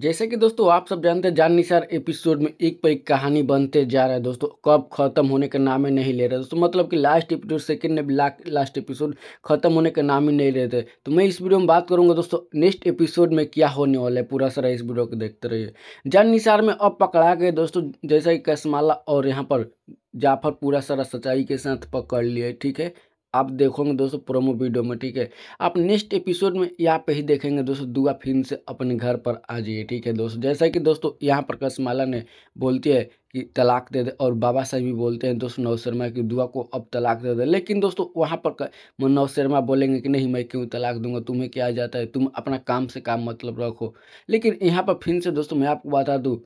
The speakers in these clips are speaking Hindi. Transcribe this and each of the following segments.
जैसे कि दोस्तों आप सब जानते हैं जान निसार एपिसोड में एक पर एक कहानी बनते जा रहा है दोस्तों कब खत्म होने का नाम ही नहीं ले रहा दोस्तों मतलब कि लास्ट एपिसोड सेकंड ने ला, लास्ट एपिसोड खत्म होने का नाम ही नहीं ले रहे तो मैं इस वीडियो में बात करूंगा दोस्तों नेक्स्ट एपिसोड में क्या होने वाला है पूरा सारा इस वीडियो को देखते रहिए जान निसार में अब पकड़ा गए दोस्तों जैसा कि कसमाला और यहाँ पर जाफर पूरा सारा सच्चाई के साथ पकड़ लिए ठीक है आप देखोगे दोस्तों प्रोमो वीडियो में ठीक है आप नेक्स्ट एपिसोड में यहाँ पे ही देखेंगे दोस्तों दुआ फिर से अपने घर पर आ जाइए ठीक है दोस्तों जैसा कि दोस्तों यहाँ पर कसमाला ने बोलती है कि तलाक दे दे और बाबा साहब भी बोलते हैं दोस्तों नवशर्मा शर्मा की दुआ को अब तलाक दे दे लेकिन दोस्तों वहाँ पर नव शर्मा बोलेंगे कि नहीं मैं क्यों तलाक दूंगा तुम्हें क्या जाता है तुम अपना काम से काम मतलब रखो लेकिन यहाँ पर फिर से दोस्तों मैं आपको बता दूँ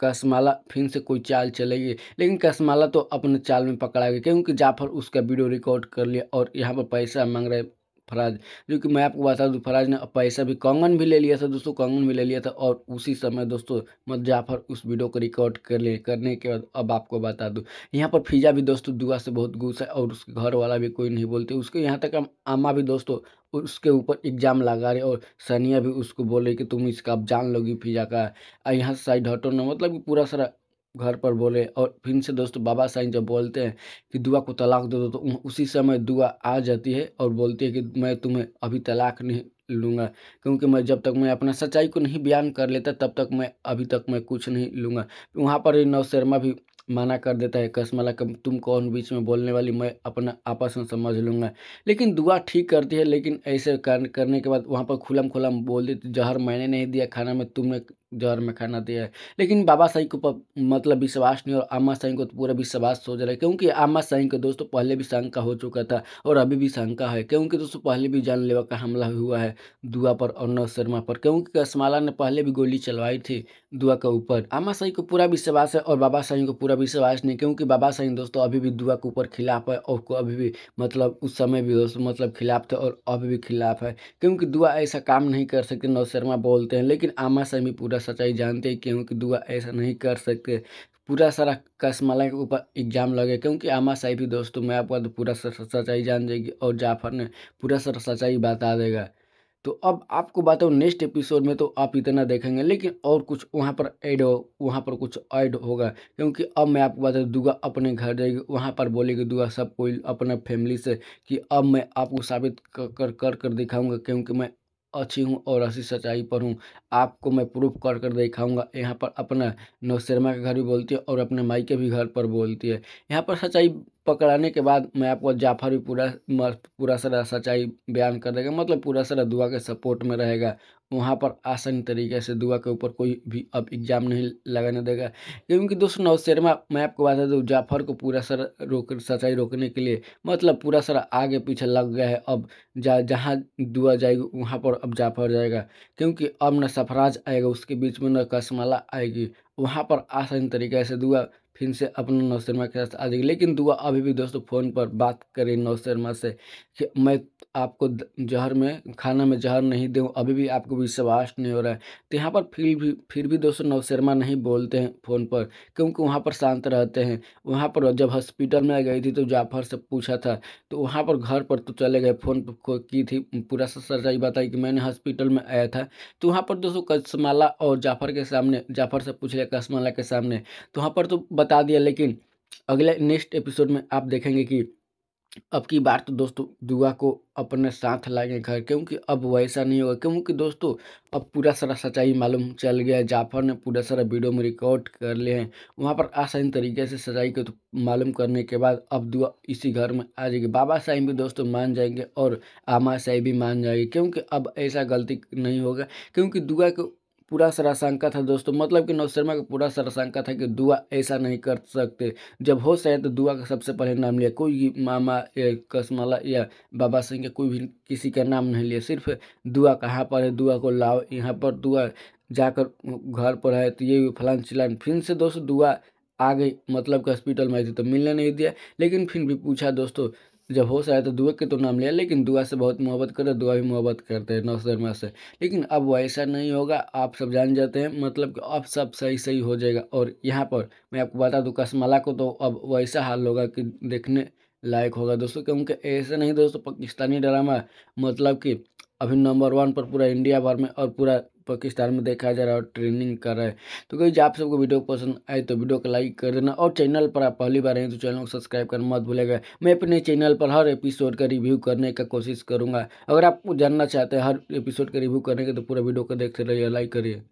कसमाला फिर से कोई चाल चलेगी लेकिन कसमाला तो अपने चाल में पकड़ा गया क्योंकि जाफर उसका वीडियो रिकॉर्ड कर लिया और यहाँ पर पैसा मांग रहे फराज जो कि मैं आपको बता दूँ फराज ने पैसा भी कंगन भी ले लिया था दोस्तों कंगन भी ले लिया था और उसी समय दोस्तों मत जाफर उस वीडियो को रिकॉर्ड कर ले करने के बाद अब आपको बता दूँ यहाँ पर फिजा भी दोस्तों दुआ से बहुत गुस्सा है और उसके घर वाला भी कोई नहीं बोलते उसके यहाँ तक अम्मा भी दोस्तों उसके ऊपर एग्जाम लगा रहे और सनिया भी उसको बोल रही कि तुम इसका अब जान लोगी फिजा का यहाँ साइड हटो ना मतलब कि पूरा सारा घर पर बोले और फिर से दोस्तों बाबा साईं जब बोलते हैं कि दुआ को तलाक दे दो तो उसी समय दुआ आ जाती है और बोलती है कि मैं तुम्हें अभी तलाक नहीं लूँगा क्योंकि मैं जब तक मैं अपना सच्चाई को नहीं बयान कर लेता तब तक मैं अभी तक मैं कुछ नहीं लूँगा वहाँ पर नव शर्मा भी मना कर देता है कसमला कब तुम कौन बीच में बोलने वाली मैं अपना आपस में समझ लूँगा लेकिन दुआ ठीक करती है लेकिन ऐसे करने के बाद वहाँ पर खुलम खुलम बोल देती जहर मैंने नहीं दिया खाना में तुमने जहर में खाना दिया है लेकिन बाबा साईं को मतलब विश्वास नहीं और आमा साईं को तो पूरा विश्वास सोच जा रहा है क्योंकि आमा साईं को दोस्तों पहले भी शंका हो चुका था और अभी भी शंका है क्योंकि दोस्तों पहले भी जानलेवा का हमला हुआ है दुआ पर और नव शर्मा पर क्योंकि कसमाला ने पहले भी गोली चलवाई थी दुआ के ऊपर आमा साई को पूरा विश्वास है और बाबा साई को पूरा विश्वास नहीं क्योंकि बाबा साई दोस्तों अभी भी दुआ के ऊपर खिलाफ है और को अभी भी मतलब उस समय भी दोस्तों मतलब खिलाफ थे और अभी भी खिलाफ है क्योंकि दुआ ऐसा काम नहीं कर सकते नव शर्मा बोलते हैं लेकिन आमा साई भी पूरा पूरा सच्चाई जानते क्योंकि दुआ ऐसा नहीं कर सकते पूरा सारा कस के ऊपर एग्जाम लगे क्योंकि आमा साहिब ही दोस्तों मैं आपका तो पूरा सच्चाई जान देगी और जाफर ने पूरा सर सच्चाई बता देगा तो अब आपको बताऊँ नेक्स्ट एपिसोड में तो आप इतना देखेंगे लेकिन और कुछ वहाँ पर ऐड हो वहाँ पर कुछ ऐड होगा क्योंकि अब मैं आपको बताऊँ दुआ अपने घर जाएगी वहाँ पर बोलेगी दुआ सब कोई अपने फैमिली से कि अब मैं आपको साबित कर कर कर, कर दिखाऊँगा क्योंकि मैं अच्छी हूँ और अच्छी सच्चाई पर हूँ आपको मैं प्रूफ कर कर दिखाऊंगा यहाँ पर अपना नौशेरमा के घर भी बोलती है और अपने माई के भी घर पर बोलती है यहाँ पर सच्चाई पकड़ाने के बाद मैं आपको जाफर भी पूरा पूरा सारा सच्चाई बयान कर देगा मतलब पूरा सारा दुआ के सपोर्ट में रहेगा वहाँ पर आसानी तरीके से दुआ के ऊपर कोई भी अब एग्ज़ाम नहीं लगाने देगा क्योंकि दोस्तों नौ शेरमा मैं आपको बता दूँ जाफर को पूरा सर रोक सच्चाई रोकने के लिए मतलब पूरा सर आगे पीछे लग गया है अब जा जहाँ दुआ जाएगी वहाँ पर अब जाफर जाएगा क्योंकि अब न सफराज आएगा उसके बीच में न कसमला आएगी वहाँ पर आसानी तरीके से दुआ फिर से अपना नव शर्मा के साथ आ जाएगी लेकिन दुआ अभी भी दोस्तों फ़ोन पर बात करें नव शर्मा से कि मैं आपको जहर में खाना में जहर नहीं दूँ अभी भी आपको विश्वास नहीं हो रहा है तो यहाँ पर फिर भी फिर भी दोस्तों नव शर्मा नहीं बोलते हैं फ़ोन पर क्योंकि वहाँ पर शांत रहते हैं वहाँ पर जब हॉस्पिटल में गई थी तो जाफर से पूछा था तो वहाँ पर घर पर तो चले गए फ़ोन पर की थी पूरा सच्चाई बताई कि मैंने हॉस्पिटल में आया था तो वहाँ पर दोस्तों कसमाला और जाफर के सामने जाफर से पूछ लिया कसमाला के सामने तो वहाँ पर तो बता दिया लेकिन अगले नेक्स्ट एपिसोड में आप देखेंगे कि अब की बार तो दोस्तों दुआ को अपने साथ लाएंगे घर क्योंकि अब वैसा नहीं होगा क्योंकि दोस्तों अब पूरा सारा सच्चाई मालूम चल गया जाफर ने पूरा सारा वीडियो में रिकॉर्ड कर लिए हैं वहाँ पर आसान तरीके से सच्चाई को तो मालूम करने के बाद अब दुआ इसी घर में आ जाएगी बाबा साहिब भी दोस्तों मान जाएंगे और आमा साहिब भी मान जाएगी क्योंकि अब ऐसा गलती नहीं होगा क्योंकि दुआ को पूरा सारा आशंका था दोस्तों मतलब कि नवज शर्मा का पूरा सारा आशंका था कि दुआ ऐसा नहीं कर सकते जब हो सके तो दुआ का सबसे पहले नाम लिया कोई मामा या कसमाला या बाबा सिंह का कोई भी किसी का नाम नहीं लिया सिर्फ दुआ कहाँ पर है दुआ को लाओ यहाँ पर दुआ जाकर घर पर है तो ये फलान चिलान फिर से दोस्तों दुआ आ गई मतलब कि हॉस्पिटल में आई थी तो मिलने नहीं दिया लेकिन फिर भी पूछा दोस्तों जब होश आया तो दुआ के तो नाम लिया लेकिन दुआ से बहुत मोहब्बत करे दुआ भी मोहब्बत करते हैं नौ से लेकिन अब वैसा नहीं होगा आप सब जान जाते हैं मतलब कि अब सब सही सही हो जाएगा और यहाँ पर मैं आपको बता दूँ कसमला को तो अब वैसा हाल होगा कि देखने लायक होगा दोस्तों क्योंकि ऐसे नहीं दोस्तों पाकिस्तानी ड्रामा मतलब कि अभी नंबर वन पर पूरा इंडिया भर में और पूरा पाकिस्तान में देखा जा रहा है और ट्रेनिंग कर रहे हैं तो कहीं आप सबको वीडियो पसंद आए तो वीडियो को लाइक कर देना और चैनल पर आप पहली बार आए तो चैनल को सब्सक्राइब करना मत भूलेगा मैं अपने चैनल पर हर एपिसोड का रिव्यू करने का कोशिश करूँगा अगर आप जानना चाहते हैं हर एपिसोड का रिव्यू करने का तो पूरा वीडियो को देखते रहिए लाइक करिए